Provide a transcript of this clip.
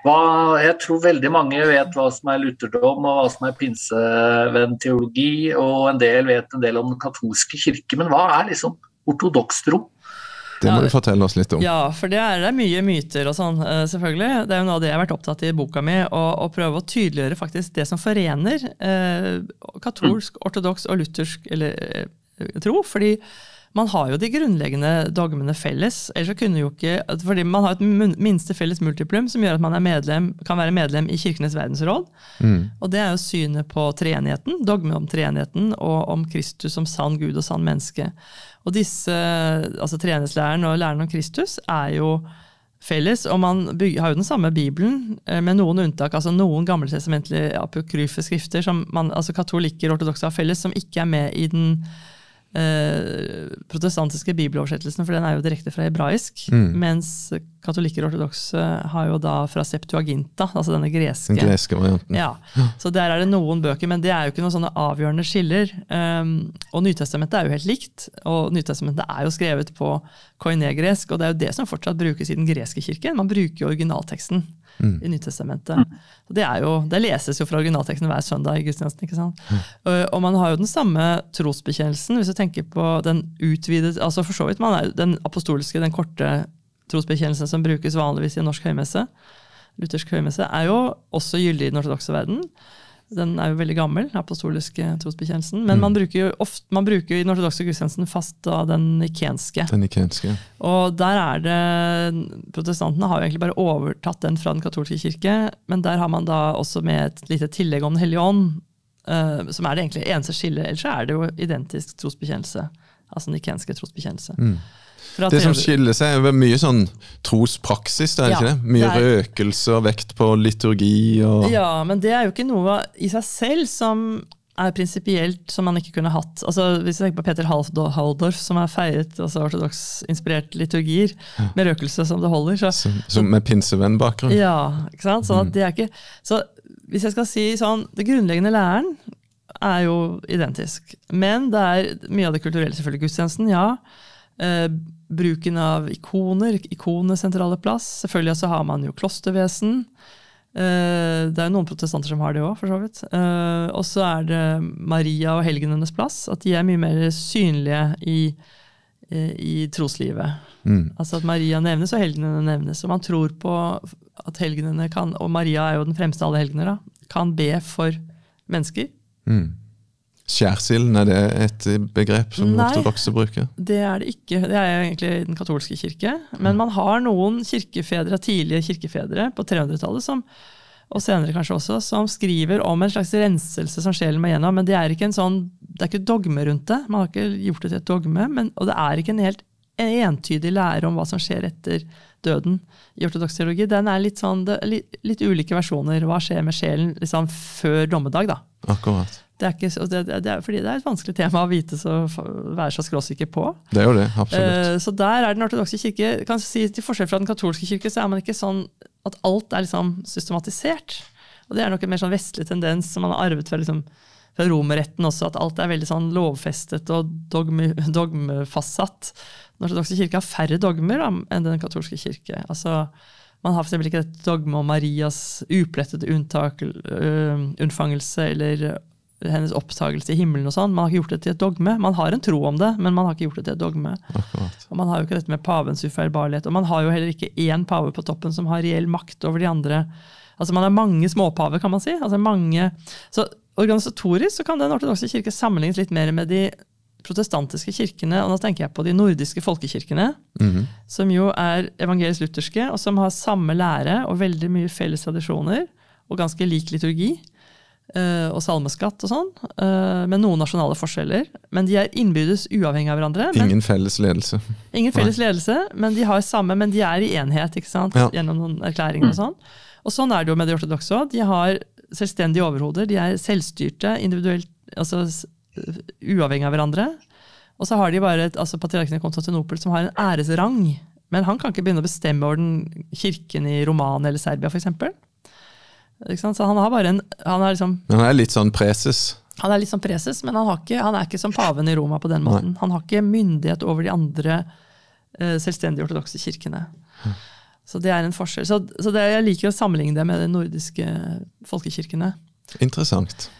Hva, jeg tror veldig mange vet hva som er lutherdom og hva som er pinsevennteologi, og en del vet en del om den katolske kirke, men hva er liksom ortodoks tro? Det må du fortelle oss litt om. Ja, for det er, det er mye myter og sånn, eh, selvfølgelig. Det er jo noe av det jeg har vært opptatt i boka mi, å prøve å tydeliggjøre faktisk det som forener eh, katolsk, ortodoks og luthersk eller, eh, tro. fordi man har jo de grunnleggende dogmene felles. ellers så kunne jo ikke, fordi Man har et minste felles multiplum som gjør at man medlem, kan være medlem i Kirkenes verdensråd. Mm. Og det er jo synet på treenigheten, dogmen om treenigheten og om Kristus som sann Gud og sann menneske. Og disse, altså Treenighetslæren og læren om Kristus er jo felles, og man bygger, har jo den samme Bibelen, eh, med noen unntak. altså Noen gammeltestamentlige apokryfe skrifter som man, altså katolikker og ortodokse har felles, som ikke er med i den Eh, protestantiske bibeloversettelsen, for den er jo direkte fra hebraisk. Mm. Mens katolikker og ortodokse har jo da fra Septuaginta, altså denne greske. Den greske varianten. Ja, Så der er det noen bøker, men det er jo ikke noen sånne avgjørende skiller. Um, og Nytestamentet er jo helt likt, og Nytestamentet er jo skrevet på koinegresk, og det er jo det som fortsatt brukes i den greske kirken. Man bruker jo originalteksten mm. i Nytestamentet. Det, det, leses jo fra originalteksten hver søndag i gudstjenesten. ikke sant? Mm. Og man har jo den samme trosbekjennelsen, hvis du tenker på den utvidet, altså for så vidt man er den apostoliske, den korte trosbekjennelsen som brukes vanligvis i norsk høymesse, luthersk høymesse, er jo også gyldig i den ortodokse verden. Den er jo veldig gammel, apostoliske trosbekjennelsen. Men mm. man bruker jo ofte, man bruker jo i den ortodokse gudstjenesten fast av den ikenske. Den ikenske. Og der er det Protestantene har jo egentlig bare overtatt den fra den katolske kirke, men der har man da også med et lite tillegg om Den hellige ånd, uh, som er det egentlig eneste skillet. Ellers er det jo identisk trosbekjennelse altså nikenske trosbekjennelse. Mm. Det, som skiller seg, er mye sånn trospraksis, det er ja, ikke det? Mye det er... røkelse og vekt på liturgi og Ja, men det er jo ikke noe i seg selv som er prinsipielt som man ikke kunne hatt. Altså, hvis du tenker på Peter Halldorf, som har feiret altså inspirert liturgier med røkelse som det holder. Så, som, som med pinsevennbakgrunn. Ja. ikke sant? Sånn at mm. det er ikke, så hvis jeg skal si sånn, det grunnleggende læren er jo identisk. Men det er mye av det kulturelle, selvfølgelig. Gudstjenesten, ja. Eh, bruken av ikoner, ikonenes sentrale plass. Selvfølgelig så har man jo klostervesen. Eh, det er jo noen protestanter som har det òg, for så vidt. Eh, og så er det Maria og helgenenes plass. At de er mye mer synlige i, eh, i troslivet. Mm. Altså at Maria nevnes og helgenene nevnes. Og man tror på at helgenene kan, og Maria er jo den fremste av alle helgener, da, kan be for mennesker. Mm. Skjærsilden, er det et begrep som Nei, ortodokse bruker? Det er det ikke. Det er egentlig i den katolske kirke. Men mm. man har noen kirkefedre, tidlige kirkefedre på 300-tallet som, og senere kanskje også, som skriver om en slags renselse som sjelen må gjennom. Men det er ikke en sånn, det er ikke dogme rundt det. Man har ikke gjort det til et dogme. Men, og det er ikke en helt entydig lære om hva som skjer etter døden i ortodoks teologi. Den er litt, sånn, det, litt, litt, ulike versjoner. Hva skjer med sjelen liksom, før dommedag? da? Akkurat. Det er, ikke, det, det er, fordi det er et vanskelig tema å vite så, være så skråsikker på. Det er jo det, absolutt. Uh, så der er den ortodokse kirke kan si Til forskjell fra den katolske kirke så er man ikke sånn at alt er liksom systematisert. Og det er nok en mer sånn vestlig tendens som man har arvet fra, liksom, fra romerretten også, at alt er veldig sånn lovfestet og dogme, dogmefastsatt. Den ortodokse kirke har færre dogmer da, enn den katolske kirke. Altså, man har f.eks. ikke dette dogmet om Marias uplettede uh, unnfangelse eller øh, hennes opptagelse i himmelen og sånn. Man har ikke gjort det til et dogme. Man har en tro om det, men man har ikke gjort det til et dogme. Akkurat. Og Man har jo ikke dette med pavens ufeilbarlighet. Og man har jo heller ikke én pave på toppen som har reell makt over de andre. Altså Man har mange småpaver, kan man si. Altså mange... Så organisatorisk så kan Den ortodokse kirke sammenlignes litt mer med de protestantiske kirkene, og nå tenker jeg på de nordiske folkekirkene, mm. som jo er evangelisk-lutherske, og som har samme lære og veldig mye felles tradisjoner, og ganske lik liturgi. Eh, og salmeskatt og sånn, eh, med noen nasjonale forskjeller. Men de er innbydes uavhengig av hverandre. Ingen men, felles ledelse. Ingen felles Nei. ledelse, men de har samme, men de er i enhet ikke sant? Ja. gjennom noen erklæringer. Mm. og sånn. Og sånn er det jo med de ortodokse òg. De har selvstendige overhoder. De er selvstyrte, individuelt, altså uavhengig av hverandre. Og så har de bare altså patriarken i Konstantinopel som har en æresrang. Men han kan ikke begynne å bestemme over den kirken i Romania eller Serbia f.eks. Så han har bare en han, har liksom, han er litt sånn preses? Han er litt sånn preses, men han, ikke, han er ikke som paven i Roma på den måten. Nei. Han har ikke myndighet over de andre uh, selvstendige ortodokse kirkene. Hm. Så det er en forskjell. Så, så det, jeg liker å sammenligne det med de nordiske folkekirkene. Interessant.